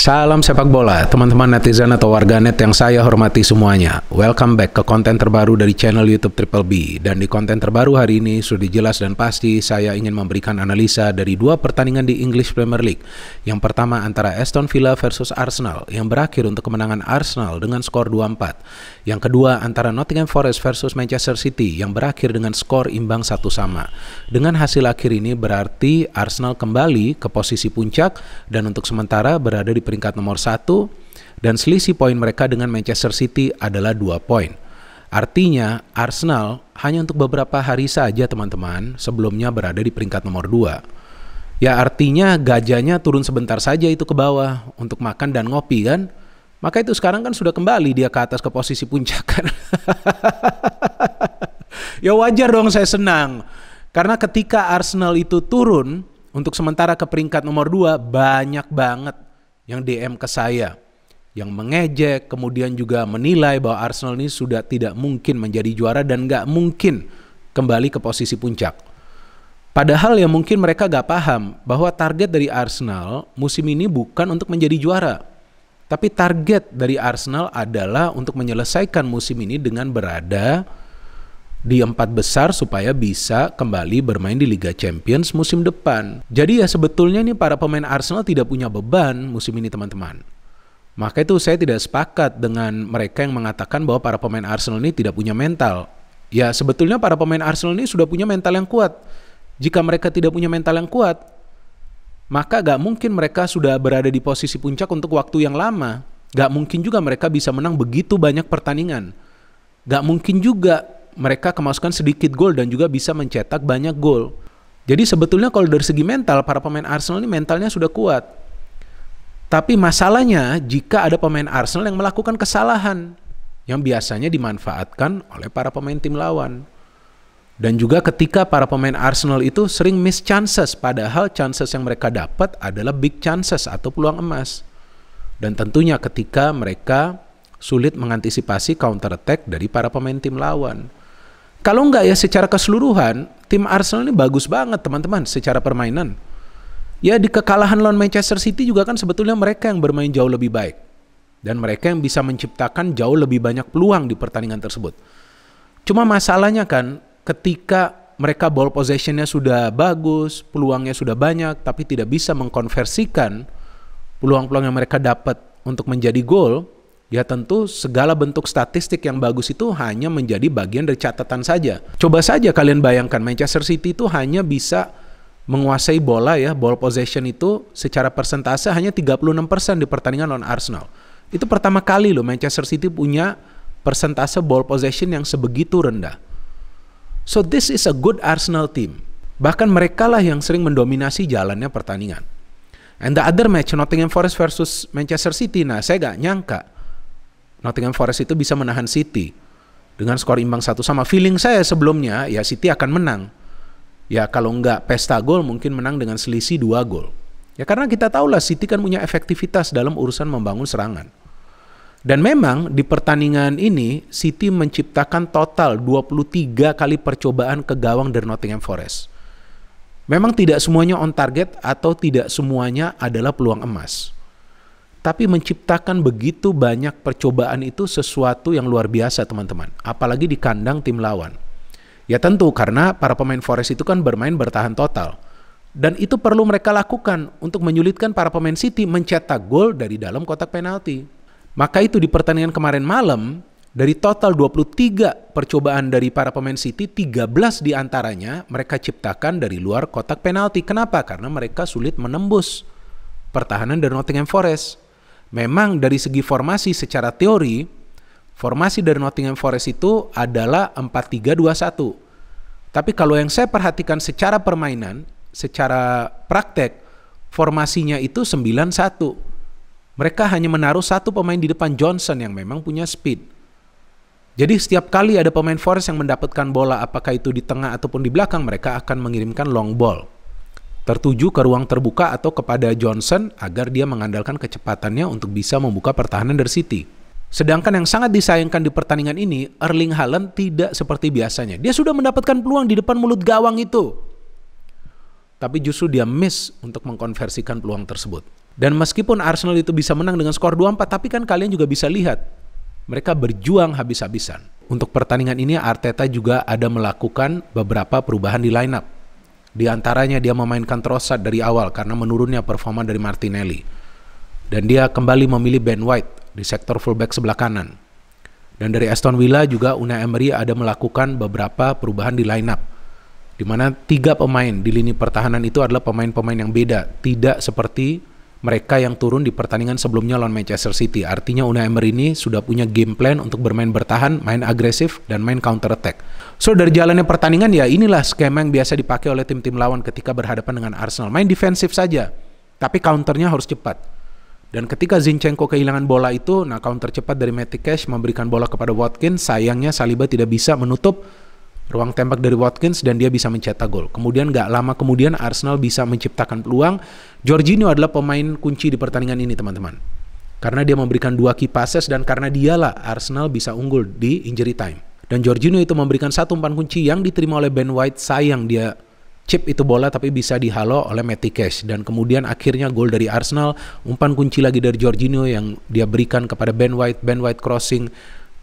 Salam sepak bola, teman-teman netizen atau warganet yang saya hormati semuanya. Welcome back ke konten terbaru dari channel YouTube Triple B. Dan di konten terbaru hari ini sudah jelas dan pasti saya ingin memberikan analisa dari dua pertandingan di English Premier League. Yang pertama antara Aston Villa versus Arsenal yang berakhir untuk kemenangan Arsenal dengan skor 2-4. Yang kedua antara Nottingham Forest versus Manchester City yang berakhir dengan skor imbang satu sama. Dengan hasil akhir ini berarti Arsenal kembali ke posisi puncak dan untuk sementara berada di peringkat nomor satu dan selisih poin mereka dengan Manchester City adalah dua poin. Artinya Arsenal hanya untuk beberapa hari saja teman-teman sebelumnya berada di peringkat nomor dua. Ya artinya gajahnya turun sebentar saja itu ke bawah untuk makan dan ngopi kan. Maka itu sekarang kan sudah kembali dia ke atas ke posisi puncak kan. ya wajar dong saya senang. Karena ketika Arsenal itu turun untuk sementara ke peringkat nomor 2 banyak banget yang DM ke saya yang mengejek, kemudian juga menilai bahwa Arsenal ini sudah tidak mungkin menjadi juara dan gak mungkin kembali ke posisi puncak. Padahal ya mungkin mereka gak paham bahwa target dari Arsenal musim ini bukan untuk menjadi juara, tapi target dari Arsenal adalah untuk menyelesaikan musim ini dengan berada di empat besar supaya bisa kembali bermain di Liga Champions musim depan. Jadi ya sebetulnya ini para pemain Arsenal tidak punya beban musim ini teman-teman. Maka itu saya tidak sepakat dengan mereka yang mengatakan bahwa para pemain Arsenal ini tidak punya mental. Ya sebetulnya para pemain Arsenal ini sudah punya mental yang kuat. Jika mereka tidak punya mental yang kuat, maka gak mungkin mereka sudah berada di posisi puncak untuk waktu yang lama. Gak mungkin juga mereka bisa menang begitu banyak pertandingan. Gak mungkin juga mereka kemasukan sedikit gol dan juga bisa mencetak banyak gol. Jadi sebetulnya kalau dari segi mental, para pemain Arsenal ini mentalnya sudah kuat. Tapi masalahnya jika ada pemain Arsenal yang melakukan kesalahan yang biasanya dimanfaatkan oleh para pemain tim lawan. Dan juga ketika para pemain Arsenal itu sering miss chances, padahal chances yang mereka dapat adalah big chances atau peluang emas. Dan tentunya ketika mereka sulit mengantisipasi counter attack dari para pemain tim lawan. Kalau enggak ya secara keseluruhan, tim Arsenal ini bagus banget teman-teman secara permainan. Ya di kekalahan lawan Manchester City juga kan sebetulnya mereka yang bermain jauh lebih baik. Dan mereka yang bisa menciptakan jauh lebih banyak peluang di pertandingan tersebut. Cuma masalahnya kan ketika mereka ball possessionnya sudah bagus, peluangnya sudah banyak, tapi tidak bisa mengkonversikan peluang-peluang yang mereka dapat untuk menjadi gol, ya tentu segala bentuk statistik yang bagus itu hanya menjadi bagian dari catatan saja. Coba saja kalian bayangkan Manchester City itu hanya bisa menguasai bola ya, ball possession itu secara persentase hanya 36% di pertandingan lawan Arsenal. Itu pertama kali loh Manchester City punya persentase ball possession yang sebegitu rendah. So this is a good Arsenal team. Bahkan mereka lah yang sering mendominasi jalannya pertandingan. And the other match Nottingham Forest versus Manchester City. Nah, saya gak nyangka Nottingham Forest itu bisa menahan City dengan skor imbang satu sama. Feeling saya sebelumnya ya City akan menang. Ya kalau nggak pesta gol mungkin menang dengan selisih dua gol. Ya karena kita tahu lah City kan punya efektivitas dalam urusan membangun serangan. Dan memang di pertandingan ini City menciptakan total 23 kali percobaan ke gawang dari Nottingham Forest. Memang tidak semuanya on target atau tidak semuanya adalah peluang emas. Tapi menciptakan begitu banyak percobaan itu sesuatu yang luar biasa teman-teman. Apalagi di kandang tim lawan. Ya tentu karena para pemain Forest itu kan bermain bertahan total. Dan itu perlu mereka lakukan untuk menyulitkan para pemain City mencetak gol dari dalam kotak penalti. Maka itu di pertandingan kemarin malam, dari total 23 percobaan dari para pemain City, 13 diantaranya mereka ciptakan dari luar kotak penalti. Kenapa? Karena mereka sulit menembus pertahanan dari Nottingham Forest. Memang dari segi formasi secara teori, formasi dari Nottingham Forest itu adalah 4-3-2-1. Tapi kalau yang saya perhatikan secara permainan, secara praktek, formasinya itu 9-1 mereka hanya menaruh satu pemain di depan Johnson yang memang punya speed. Jadi setiap kali ada pemain Forest yang mendapatkan bola apakah itu di tengah ataupun di belakang mereka akan mengirimkan long ball tertuju ke ruang terbuka atau kepada Johnson agar dia mengandalkan kecepatannya untuk bisa membuka pertahanan dari City. Sedangkan yang sangat disayangkan di pertandingan ini, Erling Haaland tidak seperti biasanya. Dia sudah mendapatkan peluang di depan mulut gawang itu. Tapi justru dia miss untuk mengkonversikan peluang tersebut. Dan meskipun Arsenal itu bisa menang dengan skor 2-4, tapi kan kalian juga bisa lihat mereka berjuang habis-habisan. Untuk pertandingan ini Arteta juga ada melakukan beberapa perubahan di lineup. Di antaranya dia memainkan Trossard dari awal karena menurunnya performa dari Martinelli. Dan dia kembali memilih Ben White di sektor fullback sebelah kanan. Dan dari Aston Villa juga Unai Emery ada melakukan beberapa perubahan di lineup di mana tiga pemain di lini pertahanan itu adalah pemain-pemain yang beda, tidak seperti mereka yang turun di pertandingan sebelumnya lawan Manchester City. Artinya Unai Emery ini sudah punya game plan untuk bermain bertahan, main agresif, dan main counter attack. So dari jalannya pertandingan ya inilah skema yang biasa dipakai oleh tim-tim lawan ketika berhadapan dengan Arsenal. Main defensif saja, tapi counternya harus cepat. Dan ketika Zinchenko kehilangan bola itu, nah counter cepat dari Matty Cash memberikan bola kepada Watkins, sayangnya Saliba tidak bisa menutup ruang tembak dari Watkins dan dia bisa mencetak gol. Kemudian gak lama kemudian Arsenal bisa menciptakan peluang. Jorginho adalah pemain kunci di pertandingan ini teman-teman. Karena dia memberikan dua key passes dan karena dialah Arsenal bisa unggul di injury time. Dan Jorginho itu memberikan satu umpan kunci yang diterima oleh Ben White. Sayang dia chip itu bola tapi bisa dihalo oleh Matty Cash. Dan kemudian akhirnya gol dari Arsenal. Umpan kunci lagi dari Jorginho yang dia berikan kepada Ben White. Ben White crossing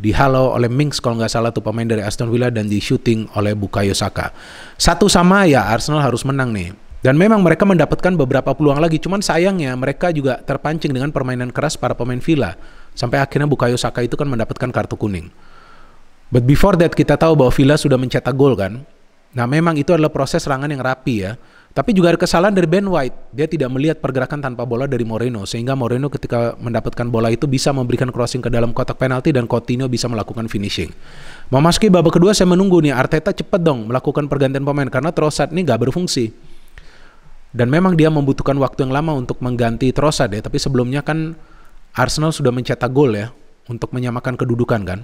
dihalau oleh Minks kalau nggak salah tuh pemain dari Aston Villa dan di shooting oleh Bukayo Saka. Satu sama ya Arsenal harus menang nih. Dan memang mereka mendapatkan beberapa peluang lagi, cuman sayangnya mereka juga terpancing dengan permainan keras para pemain Villa. Sampai akhirnya Bukayo Saka itu kan mendapatkan kartu kuning. But before that kita tahu bahwa Villa sudah mencetak gol kan. Nah memang itu adalah proses serangan yang rapi ya. Tapi juga ada kesalahan dari Ben White. Dia tidak melihat pergerakan tanpa bola dari Moreno sehingga Moreno ketika mendapatkan bola itu bisa memberikan crossing ke dalam kotak penalti dan Coutinho bisa melakukan finishing. Memasuki babak kedua saya menunggu nih Arteta cepet dong melakukan pergantian pemain karena Trossard ini gak berfungsi. Dan memang dia membutuhkan waktu yang lama untuk mengganti Trossard ya, tapi sebelumnya kan Arsenal sudah mencetak gol ya untuk menyamakan kedudukan kan.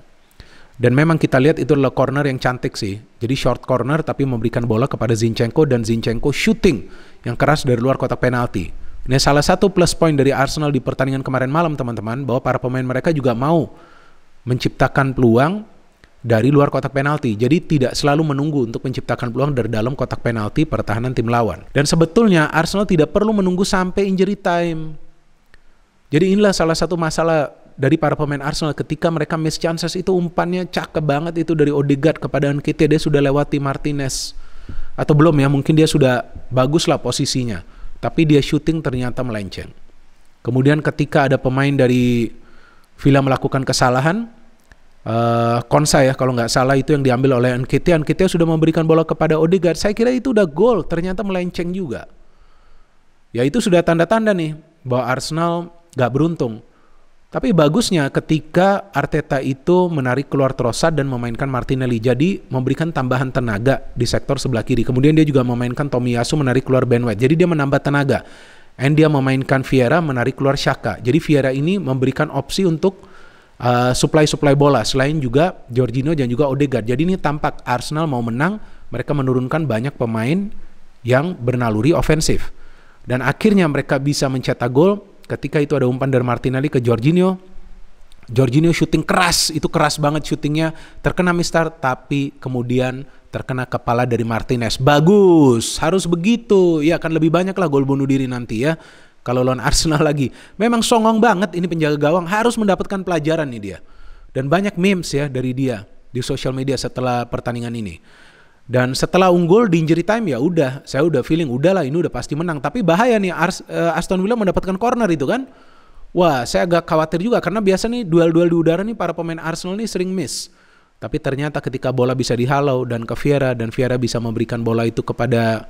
Dan memang kita lihat itu adalah corner yang cantik sih. Jadi short corner tapi memberikan bola kepada Zinchenko dan Zinchenko shooting yang keras dari luar kotak penalti. Ini salah satu plus point dari Arsenal di pertandingan kemarin malam teman-teman bahwa para pemain mereka juga mau menciptakan peluang dari luar kotak penalti. Jadi tidak selalu menunggu untuk menciptakan peluang dari dalam kotak penalti pertahanan tim lawan. Dan sebetulnya Arsenal tidak perlu menunggu sampai injury time. Jadi inilah salah satu masalah dari para pemain Arsenal ketika mereka miss chances itu umpannya cakep banget itu dari Odegaard kepada Nketiah dia sudah lewati Martinez atau belum ya mungkin dia sudah bagus lah posisinya tapi dia syuting ternyata melenceng kemudian ketika ada pemain dari Villa melakukan kesalahan uh, Konsa ya kalau nggak salah itu yang diambil oleh Nketiah Nketiah sudah memberikan bola kepada Odegaard saya kira itu udah gol ternyata melenceng juga ya itu sudah tanda-tanda nih bahwa Arsenal nggak beruntung tapi bagusnya ketika Arteta itu menarik keluar Trossard dan memainkan Martinelli. Jadi memberikan tambahan tenaga di sektor sebelah kiri. Kemudian dia juga memainkan Tomiyasu menarik keluar Ben White. Jadi dia menambah tenaga. And dia memainkan Vieira menarik keluar Shaka. Jadi Vieira ini memberikan opsi untuk supply uh, supply-supply bola. Selain juga Jorginho dan juga Odegaard. Jadi ini tampak Arsenal mau menang. Mereka menurunkan banyak pemain yang bernaluri ofensif. Dan akhirnya mereka bisa mencetak gol ketika itu ada umpan dari Martinelli ke Jorginho Jorginho shooting keras, itu keras banget shootingnya, terkena mistar, tapi kemudian terkena kepala dari Martinez. Bagus, harus begitu. Ya akan lebih banyak lah gol bunuh diri nanti ya. Kalau lawan Arsenal lagi. Memang songong banget ini penjaga gawang, harus mendapatkan pelajaran nih dia. Dan banyak memes ya dari dia di sosial media setelah pertandingan ini. Dan setelah unggul di injury time ya udah, saya udah feeling udahlah ini udah pasti menang. Tapi bahaya nih Ars, uh, Aston Villa mendapatkan corner itu kan. Wah, saya agak khawatir juga karena biasa nih duel-duel di udara nih para pemain Arsenal nih sering miss. Tapi ternyata ketika bola bisa dihalau dan ke Vieira dan Vieira bisa memberikan bola itu kepada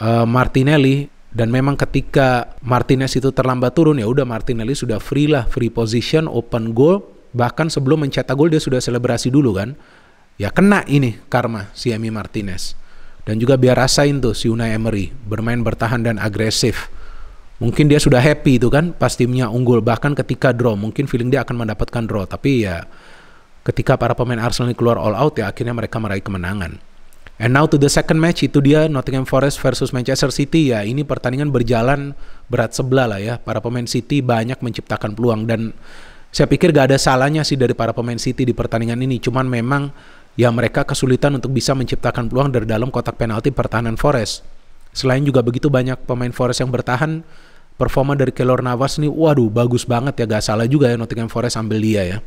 uh, Martinelli dan memang ketika Martinez itu terlambat turun ya udah Martinelli sudah free lah, free position, open goal. Bahkan sebelum mencetak gol dia sudah selebrasi dulu kan ya kena ini karma si Emi Martinez. Dan juga biar rasain tuh si Unai Emery bermain bertahan dan agresif. Mungkin dia sudah happy itu kan pas timnya unggul bahkan ketika draw mungkin feeling dia akan mendapatkan draw tapi ya ketika para pemain Arsenal ini keluar all out ya akhirnya mereka meraih kemenangan. And now to the second match itu dia Nottingham Forest versus Manchester City ya ini pertandingan berjalan berat sebelah lah ya para pemain City banyak menciptakan peluang dan saya pikir gak ada salahnya sih dari para pemain City di pertandingan ini cuman memang ya mereka kesulitan untuk bisa menciptakan peluang dari dalam kotak penalti pertahanan Forest. Selain juga begitu banyak pemain Forest yang bertahan, performa dari Kelor Navas ini waduh bagus banget ya, gak salah juga ya Nottingham Forest ambil dia ya.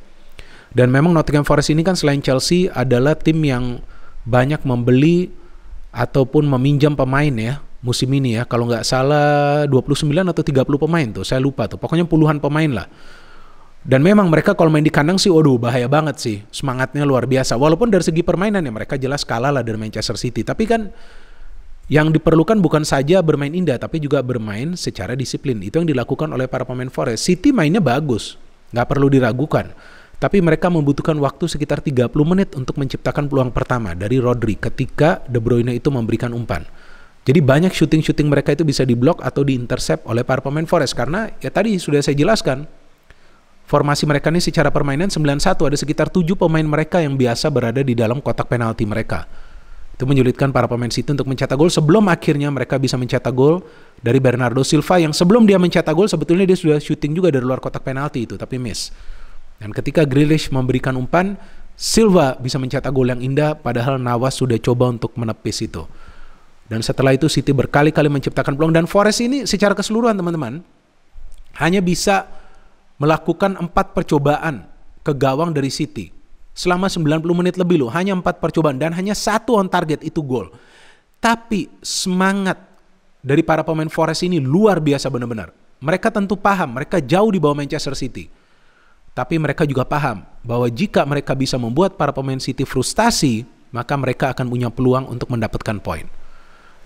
Dan memang Nottingham Forest ini kan selain Chelsea adalah tim yang banyak membeli ataupun meminjam pemain ya musim ini ya. Kalau nggak salah 29 atau 30 pemain tuh, saya lupa tuh. Pokoknya puluhan pemain lah dan memang mereka kalau main di kandang sih, waduh bahaya banget sih. Semangatnya luar biasa. Walaupun dari segi permainan ya mereka jelas kalah lah dari Manchester City. Tapi kan yang diperlukan bukan saja bermain indah, tapi juga bermain secara disiplin. Itu yang dilakukan oleh para pemain Forest. City mainnya bagus, nggak perlu diragukan. Tapi mereka membutuhkan waktu sekitar 30 menit untuk menciptakan peluang pertama dari Rodri ketika De Bruyne itu memberikan umpan. Jadi banyak shooting-shooting mereka itu bisa diblok atau diintercept oleh para pemain Forest karena ya tadi sudah saya jelaskan Formasi mereka ini secara permainan 91 ada sekitar 7 pemain mereka yang biasa berada di dalam kotak penalti mereka. Itu menyulitkan para pemain City untuk mencetak gol sebelum akhirnya mereka bisa mencetak gol dari Bernardo Silva yang sebelum dia mencetak gol sebetulnya dia sudah syuting juga dari luar kotak penalti itu tapi miss. Dan ketika Grealish memberikan umpan, Silva bisa mencetak gol yang indah padahal Nawas sudah coba untuk menepis itu. Dan setelah itu City berkali-kali menciptakan peluang dan Forest ini secara keseluruhan teman-teman hanya bisa melakukan empat percobaan ke gawang dari City selama 90 menit lebih loh hanya empat percobaan dan hanya satu on target itu gol tapi semangat dari para pemain Forest ini luar biasa benar-benar mereka tentu paham mereka jauh di bawah Manchester City tapi mereka juga paham bahwa jika mereka bisa membuat para pemain City frustasi maka mereka akan punya peluang untuk mendapatkan poin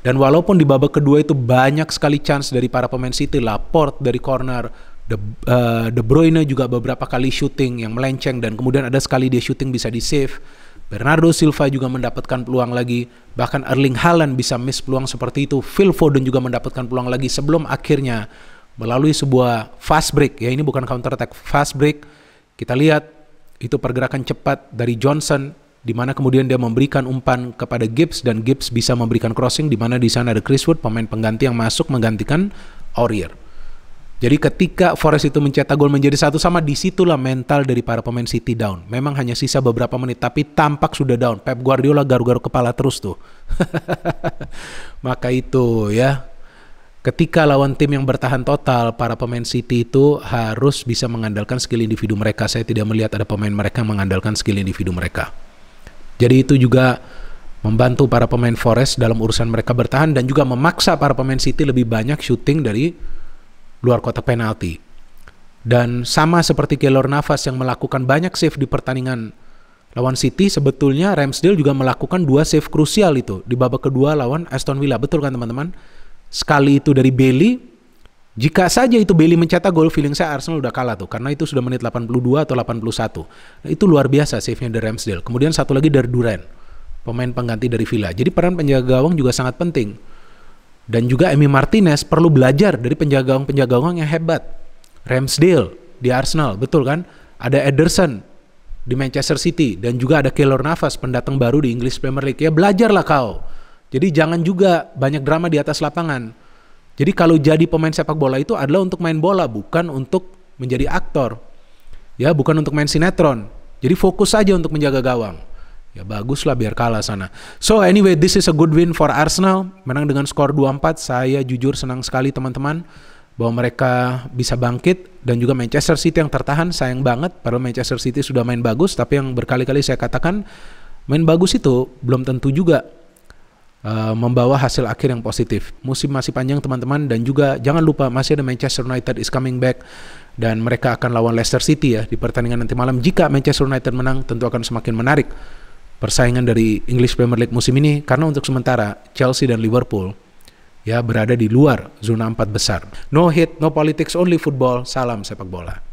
dan walaupun di babak kedua itu banyak sekali chance dari para pemain City, Laporte dari corner, The, uh, De Bruyne juga beberapa kali shooting yang melenceng dan kemudian ada sekali dia shooting bisa di save. Bernardo Silva juga mendapatkan peluang lagi, bahkan Erling Haaland bisa miss peluang seperti itu. Phil Foden juga mendapatkan peluang lagi sebelum akhirnya melalui sebuah fast break ya ini bukan counter attack fast break. Kita lihat itu pergerakan cepat dari Johnson di mana kemudian dia memberikan umpan kepada Gibbs dan Gibbs bisa memberikan crossing di mana di sana ada Chris Wood pemain pengganti yang masuk menggantikan Aurier. Jadi ketika Forest itu mencetak gol menjadi satu sama, disitulah mental dari para pemain City down. Memang hanya sisa beberapa menit, tapi tampak sudah down. Pep Guardiola garu-garu kepala terus tuh. Maka itu ya, ketika lawan tim yang bertahan total, para pemain City itu harus bisa mengandalkan skill individu mereka. Saya tidak melihat ada pemain mereka yang mengandalkan skill individu mereka. Jadi itu juga membantu para pemain Forest dalam urusan mereka bertahan dan juga memaksa para pemain City lebih banyak shooting dari luar kotak penalti. Dan sama seperti Keylor Navas yang melakukan banyak save di pertandingan lawan City, sebetulnya Ramsdale juga melakukan dua save krusial itu di babak kedua lawan Aston Villa. Betul kan teman-teman? Sekali itu dari Bailey, jika saja itu Bailey mencetak gol, feeling saya Arsenal udah kalah tuh. Karena itu sudah menit 82 atau 81. Nah, itu luar biasa save-nya dari Ramsdale. Kemudian satu lagi dari Duran pemain pengganti dari Villa. Jadi peran penjaga gawang juga sangat penting. Dan juga Emi Martinez perlu belajar dari penjaga penjaga yang hebat. Ramsdale di Arsenal, betul kan? Ada Ederson di Manchester City dan juga ada Keylor Navas pendatang baru di Inggris Premier League. Ya belajarlah kau. Jadi jangan juga banyak drama di atas lapangan. Jadi kalau jadi pemain sepak bola itu adalah untuk main bola, bukan untuk menjadi aktor. Ya, bukan untuk main sinetron. Jadi fokus saja untuk menjaga gawang. Ya bagus lah biar kalah sana. So anyway, this is a good win for Arsenal. Menang dengan skor 2-4. Saya jujur senang sekali teman-teman bahwa mereka bisa bangkit dan juga Manchester City yang tertahan sayang banget padahal Manchester City sudah main bagus tapi yang berkali-kali saya katakan main bagus itu belum tentu juga uh, membawa hasil akhir yang positif. Musim masih panjang teman-teman dan juga jangan lupa masih ada Manchester United is coming back dan mereka akan lawan Leicester City ya di pertandingan nanti malam. Jika Manchester United menang tentu akan semakin menarik persaingan dari English Premier League musim ini karena untuk sementara Chelsea dan Liverpool ya berada di luar zona empat besar. No hit, no politics, only football. Salam sepak bola.